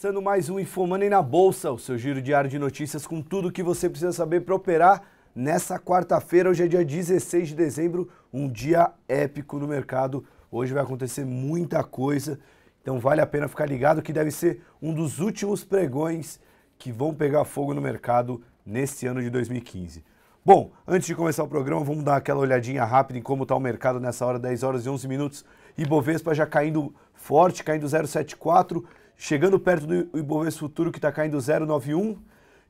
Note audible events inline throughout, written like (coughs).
Sendo mais um Infomoney na Bolsa, o seu giro diário de notícias com tudo o que você precisa saber para operar nessa quarta-feira. Hoje é dia 16 de dezembro, um dia épico no mercado. Hoje vai acontecer muita coisa, então vale a pena ficar ligado que deve ser um dos últimos pregões que vão pegar fogo no mercado neste ano de 2015. Bom, antes de começar o programa, vamos dar aquela olhadinha rápida em como está o mercado nessa hora, 10 horas e 11 minutos. Ibovespa já caindo forte, caindo 0,74, Chegando perto do Ibovespa Futuro, que está caindo 0,91,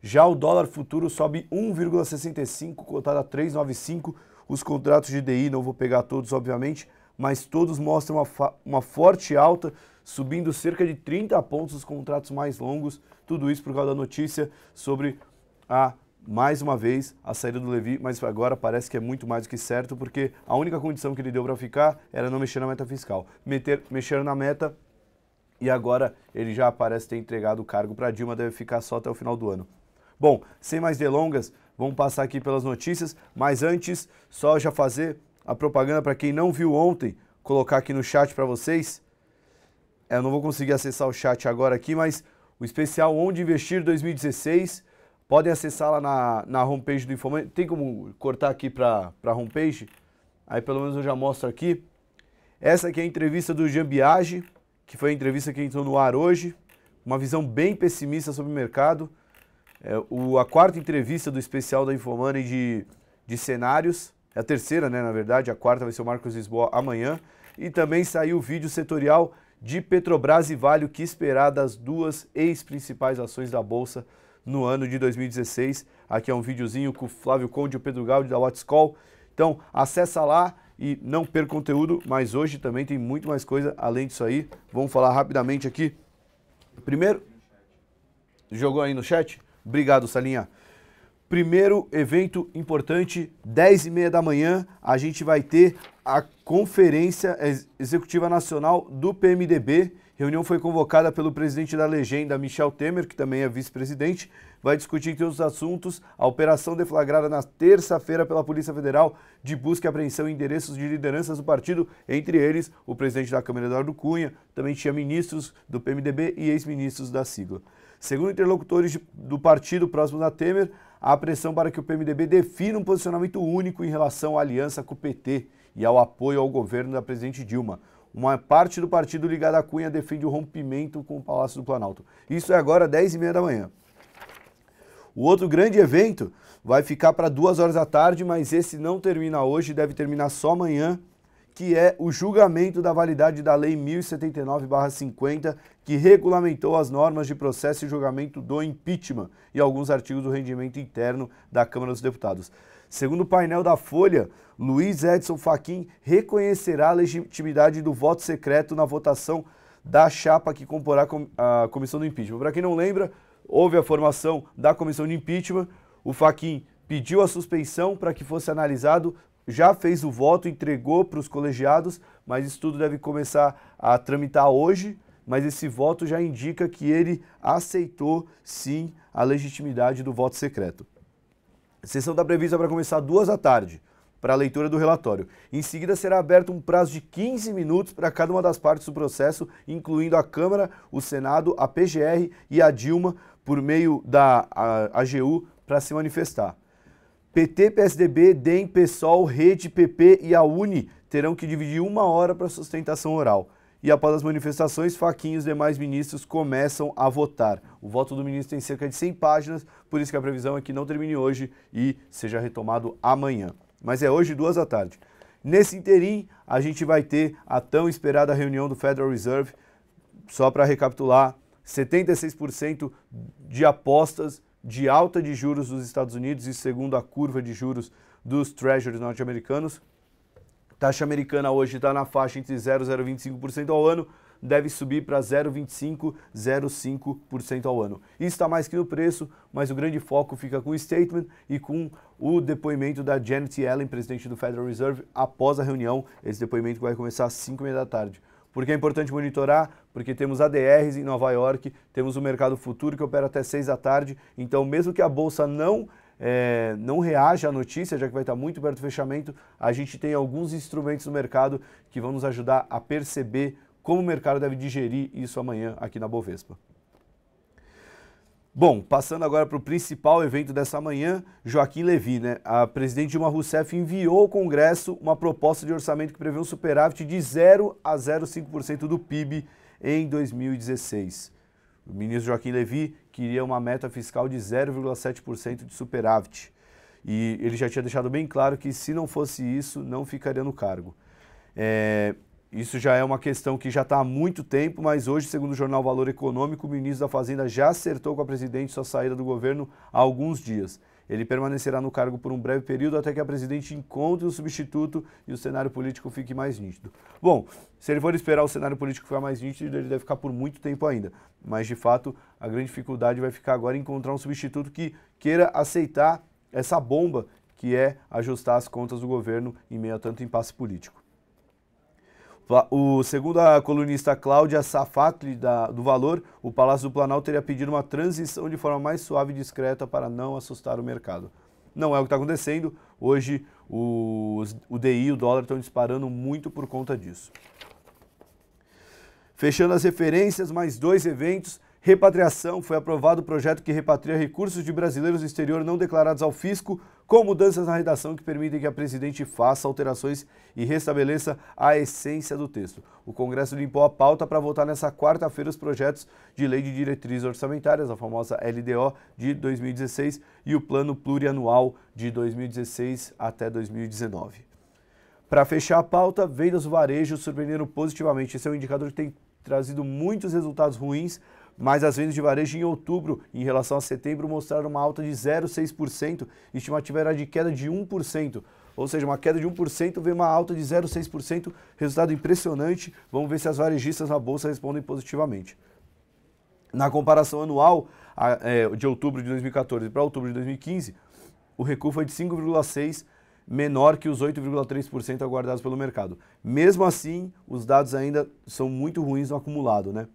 já o dólar futuro sobe 1,65, cotado a 3,95. Os contratos de DI, não vou pegar todos, obviamente, mas todos mostram uma, uma forte alta, subindo cerca de 30 pontos os contratos mais longos. Tudo isso por causa da notícia sobre a mais uma vez a saída do Levi, mas agora parece que é muito mais do que certo, porque a única condição que ele deu para ficar era não mexer na meta fiscal. Meter, mexer na meta, e agora ele já parece ter entregado o cargo para Dilma, deve ficar só até o final do ano. Bom, sem mais delongas, vamos passar aqui pelas notícias, mas antes, só já fazer a propaganda para quem não viu ontem, colocar aqui no chat para vocês. É, eu não vou conseguir acessar o chat agora aqui, mas o especial Onde Investir 2016, podem acessar lá na, na homepage do Informante. Tem como cortar aqui para a homepage? Aí pelo menos eu já mostro aqui. Essa aqui é a entrevista do Jambiage que foi a entrevista que entrou no ar hoje, uma visão bem pessimista sobre o mercado. É, o, a quarta entrevista do especial da Infomoney de, de cenários, é a terceira, né, na verdade, a quarta vai ser o Marcos Lisboa amanhã. E também saiu o vídeo setorial de Petrobras e Vale, o que esperar das duas ex-principais ações da Bolsa no ano de 2016. Aqui é um videozinho com o Flávio Conde e o Pedro Gaudi da WhatsApp Call. Então, acessa lá, e não perca conteúdo, mas hoje também tem muito mais coisa além disso aí. Vamos falar rapidamente aqui. Primeiro, jogou aí no chat? Obrigado, Salinha. Primeiro evento importante, 10 e meia da manhã, a gente vai ter a Conferência Executiva Nacional do PMDB, reunião foi convocada pelo presidente da legenda, Michel Temer, que também é vice-presidente, vai discutir entre os assuntos a operação deflagrada na terça-feira pela Polícia Federal de busca e apreensão em endereços de lideranças do partido, entre eles o presidente da Câmara Eduardo Cunha, também tinha ministros do PMDB e ex-ministros da sigla. Segundo interlocutores do partido próximos a Temer, há pressão para que o PMDB defina um posicionamento único em relação à aliança com o PT e ao apoio ao governo da presidente Dilma. Uma parte do partido ligado à Cunha defende o rompimento com o Palácio do Planalto. Isso é agora 10 e meia da manhã. O outro grande evento vai ficar para duas horas da tarde, mas esse não termina hoje, deve terminar só amanhã, que é o julgamento da validade da Lei 1079-50, que regulamentou as normas de processo e julgamento do impeachment e alguns artigos do rendimento interno da Câmara dos Deputados. Segundo o painel da Folha, Luiz Edson Fachin reconhecerá a legitimidade do voto secreto na votação da chapa que comporá a comissão do impeachment. Para quem não lembra, houve a formação da comissão de impeachment, o Fachin pediu a suspensão para que fosse analisado, já fez o voto, entregou para os colegiados, mas isso tudo deve começar a tramitar hoje. Mas esse voto já indica que ele aceitou sim a legitimidade do voto secreto. A sessão está prevista para começar duas da tarde, para a leitura do relatório. Em seguida, será aberto um prazo de 15 minutos para cada uma das partes do processo, incluindo a Câmara, o Senado, a PGR e a Dilma, por meio da AGU, para se manifestar. PT, PSDB, DEM, PSOL, Rede, PP e a UNI terão que dividir uma hora para sustentação oral. E após as manifestações, Faquinha e os demais ministros começam a votar. O voto do ministro tem cerca de 100 páginas, por isso que a previsão é que não termine hoje e seja retomado amanhã. Mas é hoje, duas da tarde. Nesse interim, a gente vai ter a tão esperada reunião do Federal Reserve. Só para recapitular, 76% de apostas de alta de juros dos Estados Unidos e segundo a curva de juros dos treasuries norte-americanos, Taxa americana hoje está na faixa entre 0,025% 0,25% ao ano, deve subir para 0,25, 0,5% ao ano. Isso está mais que no preço, mas o grande foco fica com o statement e com o depoimento da Janet Yellen, presidente do Federal Reserve, após a reunião. Esse depoimento vai começar às 5h30 da tarde. Por que é importante monitorar? Porque temos ADRs em Nova York, temos o mercado futuro que opera até 6 da tarde, então mesmo que a bolsa não é, não reaja à notícia, já que vai estar muito perto do fechamento, a gente tem alguns instrumentos no mercado que vão nos ajudar a perceber como o mercado deve digerir isso amanhã aqui na Bovespa. Bom, passando agora para o principal evento dessa manhã, Joaquim Levy, né? A presidente Dilma Rousseff enviou ao Congresso uma proposta de orçamento que prevê um superávit de 0 a 0,5% do PIB em 2016. O ministro Joaquim Levy queria uma meta fiscal de 0,7% de superávit. E ele já tinha deixado bem claro que se não fosse isso, não ficaria no cargo. É, isso já é uma questão que já está há muito tempo, mas hoje, segundo o jornal Valor Econômico, o ministro da Fazenda já acertou com a presidente sua saída do governo há alguns dias. Ele permanecerá no cargo por um breve período até que a presidente encontre um substituto e o cenário político fique mais nítido. Bom, se ele for esperar o cenário político ficar mais nítido, ele deve ficar por muito tempo ainda. Mas, de fato, a grande dificuldade vai ficar agora em encontrar um substituto que queira aceitar essa bomba que é ajustar as contas do governo em meio a tanto impasse político. O, segundo a colunista Cláudia Safatli, do Valor, o Palácio do Planalto teria pedido uma transição de forma mais suave e discreta para não assustar o mercado. Não é o que está acontecendo. Hoje, os, o DI e o dólar estão disparando muito por conta disso. Fechando as referências, mais dois eventos Repatriação foi aprovado o projeto que repatria recursos de brasileiros do exterior não declarados ao fisco, com mudanças na redação que permitem que a presidente faça alterações e restabeleça a essência do texto. O Congresso limpou a pauta para votar nesta quarta-feira os projetos de lei de diretrizes orçamentárias, a famosa LDO de 2016 e o plano plurianual de 2016 até 2019. Para fechar a pauta, vendas do varejo surpreenderam positivamente. Esse é um indicador que tem trazido muitos resultados ruins mas as vendas de varejo em outubro, em relação a setembro, mostraram uma alta de 0,6%, estimativa era de queda de 1%. Ou seja, uma queda de 1% vem uma alta de 0,6%, resultado impressionante. Vamos ver se as varejistas na bolsa respondem positivamente. Na comparação anual, é, de outubro de 2014 para outubro de 2015, o recuo foi de 5,6%, menor que os 8,3% aguardados pelo mercado. Mesmo assim, os dados ainda são muito ruins no acumulado, né?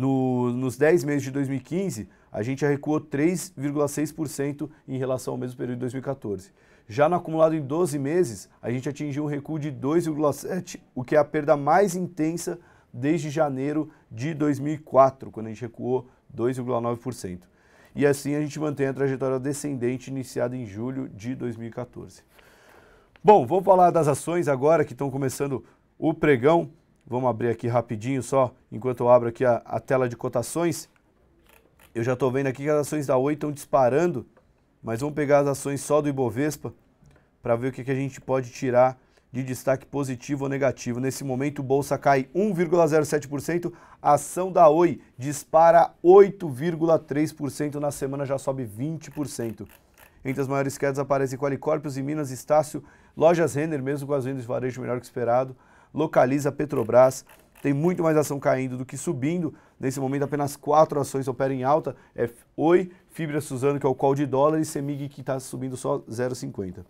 No, nos 10 meses de 2015, a gente já recuou 3,6% em relação ao mesmo período de 2014. Já no acumulado em 12 meses, a gente atingiu um recuo de 2,7%, o que é a perda mais intensa desde janeiro de 2004, quando a gente recuou 2,9%. E assim a gente mantém a trajetória descendente iniciada em julho de 2014. Bom, vamos falar das ações agora que estão começando o pregão. Vamos abrir aqui rapidinho só, enquanto eu abro aqui a, a tela de cotações. Eu já estou vendo aqui que as ações da Oi estão disparando, mas vamos pegar as ações só do Ibovespa para ver o que, que a gente pode tirar de destaque positivo ou negativo. Nesse momento, bolsa cai 1,07%, a ação da Oi dispara 8,3%, na semana já sobe 20%. Entre as maiores quedas aparecem Qualicorpios e Minas Estácio, lojas Renner, mesmo com as vendas de varejo melhor que esperado, localiza a Petrobras. Tem muito mais ação caindo do que subindo. Nesse momento, apenas quatro ações operam em alta. É Oi, Fibra Suzano, que é o call de dólar, e Semig, que está subindo só 0,50.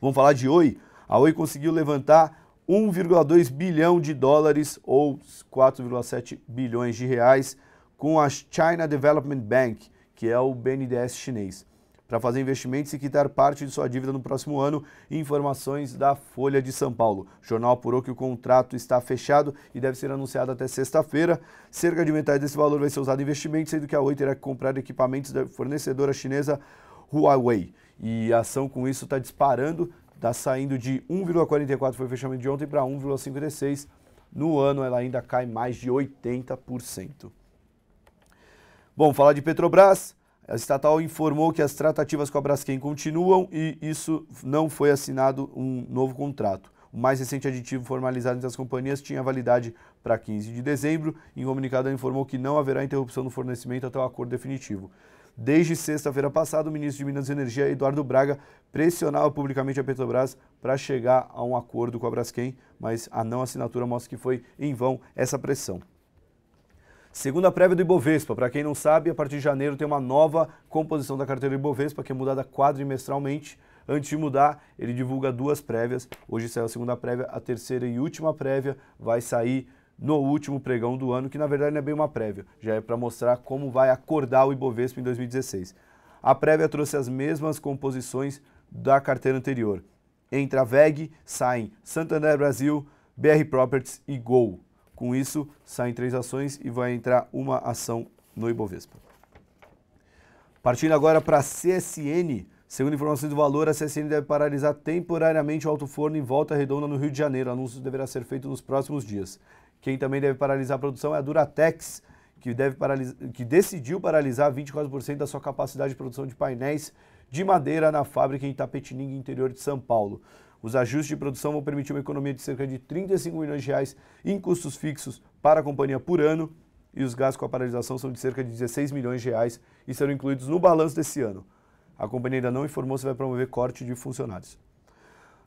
Vamos falar de Oi? A Oi conseguiu levantar 1,2 bilhão de dólares ou 4,7 bilhões de reais com a China Development Bank, que é o BNDES chinês para fazer investimentos e quitar parte de sua dívida no próximo ano. Informações da Folha de São Paulo. O jornal apurou que o contrato está fechado e deve ser anunciado até sexta-feira. Cerca de metade desse valor vai ser usado em investimentos, sendo que a Oi terá que comprar equipamentos da fornecedora chinesa Huawei. E a ação com isso está disparando, está saindo de 1,44 foi o fechamento de ontem para 1,56. No ano ela ainda cai mais de 80%. Bom, falar de Petrobras. A estatal informou que as tratativas com a Braskem continuam e isso não foi assinado um novo contrato. O mais recente aditivo formalizado entre as companhias tinha validade para 15 de dezembro. Em comunicado, informou que não haverá interrupção no fornecimento até o acordo definitivo. Desde sexta-feira passada, o ministro de Minas e Energia, Eduardo Braga, pressionava publicamente a Petrobras para chegar a um acordo com a Braskem, mas a não assinatura mostra que foi em vão essa pressão. Segundo a prévia do Ibovespa, para quem não sabe, a partir de janeiro tem uma nova composição da carteira do Ibovespa, que é mudada quadrimestralmente. Antes de mudar, ele divulga duas prévias. Hoje saiu a segunda prévia, a terceira e última prévia vai sair no último pregão do ano, que na verdade não é bem uma prévia, já é para mostrar como vai acordar o Ibovespa em 2016. A prévia trouxe as mesmas composições da carteira anterior. Entre a VEG saem Santander Brasil, BR Properties e Gol. Com isso, saem três ações e vai entrar uma ação no Ibovespa. Partindo agora para a CSN. Segundo informações do valor, a CSN deve paralisar temporariamente o alto forno em Volta Redonda, no Rio de Janeiro. O anúncio deverá ser feito nos próximos dias. Quem também deve paralisar a produção é a Duratex, que, deve que decidiu paralisar 24% da sua capacidade de produção de painéis de madeira na fábrica em Itapetininga, interior de São Paulo. Os ajustes de produção vão permitir uma economia de cerca de 35 milhões de reais em custos fixos para a companhia por ano e os gastos com a paralisação são de cerca de 16 milhões de reais e serão incluídos no balanço desse ano. A companhia ainda não informou se vai promover corte de funcionários.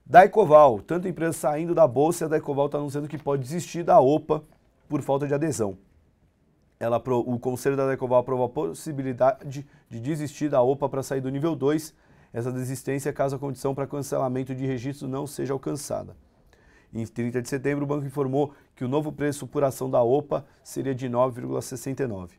Daicoval, tanto a empresa saindo da bolsa, a Daicoval está anunciando que pode desistir da OPA por falta de adesão. Ela, o conselho da Daicoval aprovou a possibilidade de desistir da OPA para sair do nível 2 essa desistência caso a condição para cancelamento de registro não seja alcançada. Em 30 de setembro, o banco informou que o novo preço por ação da OPA seria de 9,69.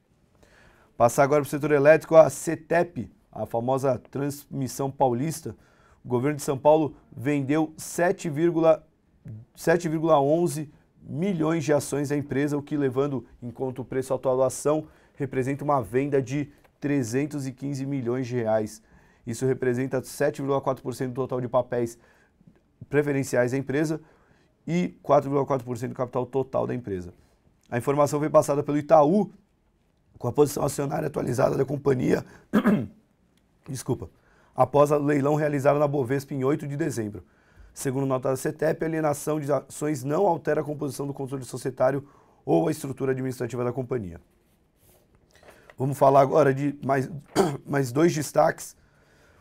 Passar agora para o setor elétrico, a CETEP, a famosa transmissão paulista. O governo de São Paulo vendeu 7,11 milhões de ações à empresa, o que, levando em conta o preço atual da ação, representa uma venda de 315 milhões de reais. Isso representa 7,4% do total de papéis preferenciais da empresa e 4,4% do capital total da empresa. A informação foi passada pelo Itaú com a posição acionária atualizada da companhia. (coughs) Desculpa. Após o leilão realizado na Bovespa em 8 de dezembro. Segundo nota da CETEP, a alienação de ações não altera a composição do controle societário ou a estrutura administrativa da companhia. Vamos falar agora de mais, (coughs) mais dois destaques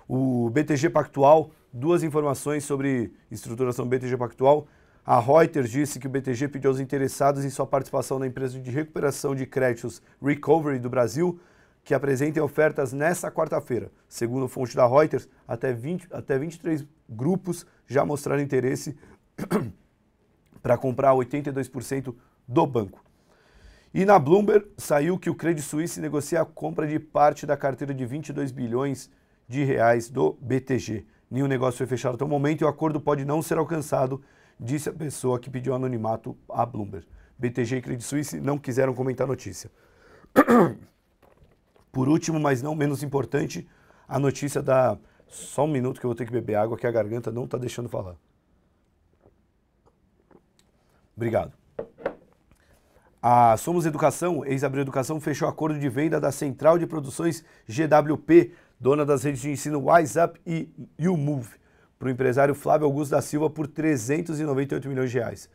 o BTG Pactual, duas informações sobre estruturação do BTG Pactual. A Reuters disse que o BTG pediu aos interessados em sua participação na empresa de recuperação de créditos Recovery do Brasil que apresentem ofertas nesta quarta-feira. Segundo fonte da Reuters, até, 20, até 23 grupos já mostraram interesse (clears throat) para comprar 82% do banco. E na Bloomberg saiu que o Credit Suisse negocia a compra de parte da carteira de 22 bilhões de reais do BTG. Nenhum negócio foi fechado até o momento e o acordo pode não ser alcançado, disse a pessoa que pediu anonimato à Bloomberg. BTG e Credit Suisse não quiseram comentar a notícia. (clears throat) Por último, mas não menos importante, a notícia da. Só um minuto que eu vou ter que beber água, que a garganta não está deixando falar. Obrigado. A Somos Educação, ex-Abril Educação, fechou acordo de venda da Central de Produções GWP dona das redes de ensino Up e YouMove, para o empresário Flávio Augusto da Silva por 398 milhões de reais.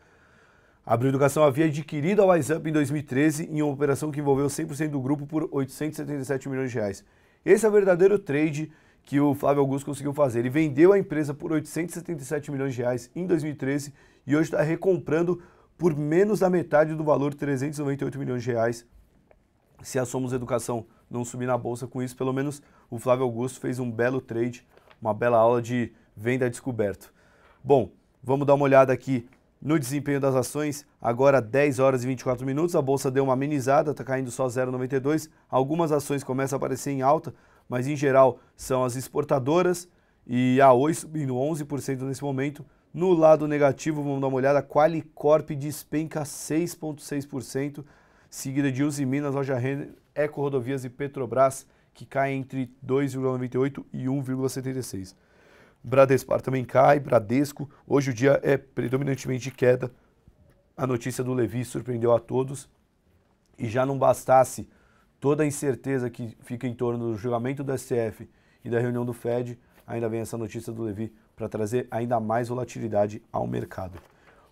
A Educação havia adquirido a Up em 2013 em uma operação que envolveu 100% do grupo por 877 milhões de reais. Esse é o verdadeiro trade que o Flávio Augusto conseguiu fazer. Ele vendeu a empresa por 877 milhões de reais em 2013 e hoje está recomprando por menos da metade do valor, 398 milhões de reais, se a Somos Educação não subir na bolsa com isso, pelo menos o Flávio Augusto fez um belo trade, uma bela aula de venda descoberto. Bom, vamos dar uma olhada aqui no desempenho das ações. Agora 10 horas e 24 minutos, a bolsa deu uma amenizada, está caindo só 0,92. Algumas ações começam a aparecer em alta, mas em geral são as exportadoras e a Oi subindo 11% nesse momento. No lado negativo, vamos dar uma olhada, a Qualicorp despenca 6,6% seguida de Uzi Minas, Loja Renner, Eco Rodovias e Petrobras, que cai entre 2,98 e 1,76. Bradespar também cai, Bradesco, hoje o dia é predominantemente de queda. A notícia do Levi surpreendeu a todos e já não bastasse toda a incerteza que fica em torno do julgamento do STF e da reunião do Fed, ainda vem essa notícia do Levi para trazer ainda mais volatilidade ao mercado.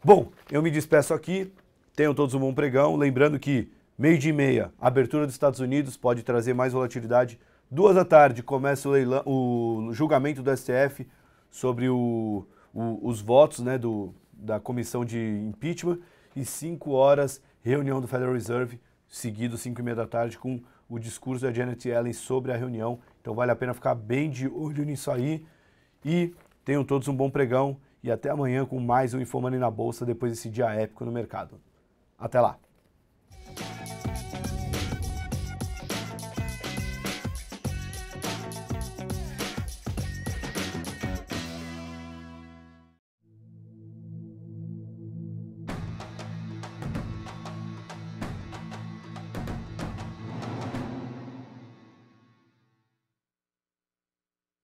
Bom, eu me despeço aqui. Tenham todos um bom pregão. Lembrando que meio-dia e meia, abertura dos Estados Unidos pode trazer mais volatilidade. Duas da tarde começa o, leilão, o julgamento do STF sobre o, o, os votos né, do, da comissão de impeachment. E cinco horas, reunião do Federal Reserve, seguido cinco e meia da tarde com o discurso da Janet Yellen sobre a reunião. Então vale a pena ficar bem de olho nisso aí. E tenham todos um bom pregão e até amanhã com mais um Informando na Bolsa depois desse dia épico no mercado. Até lá!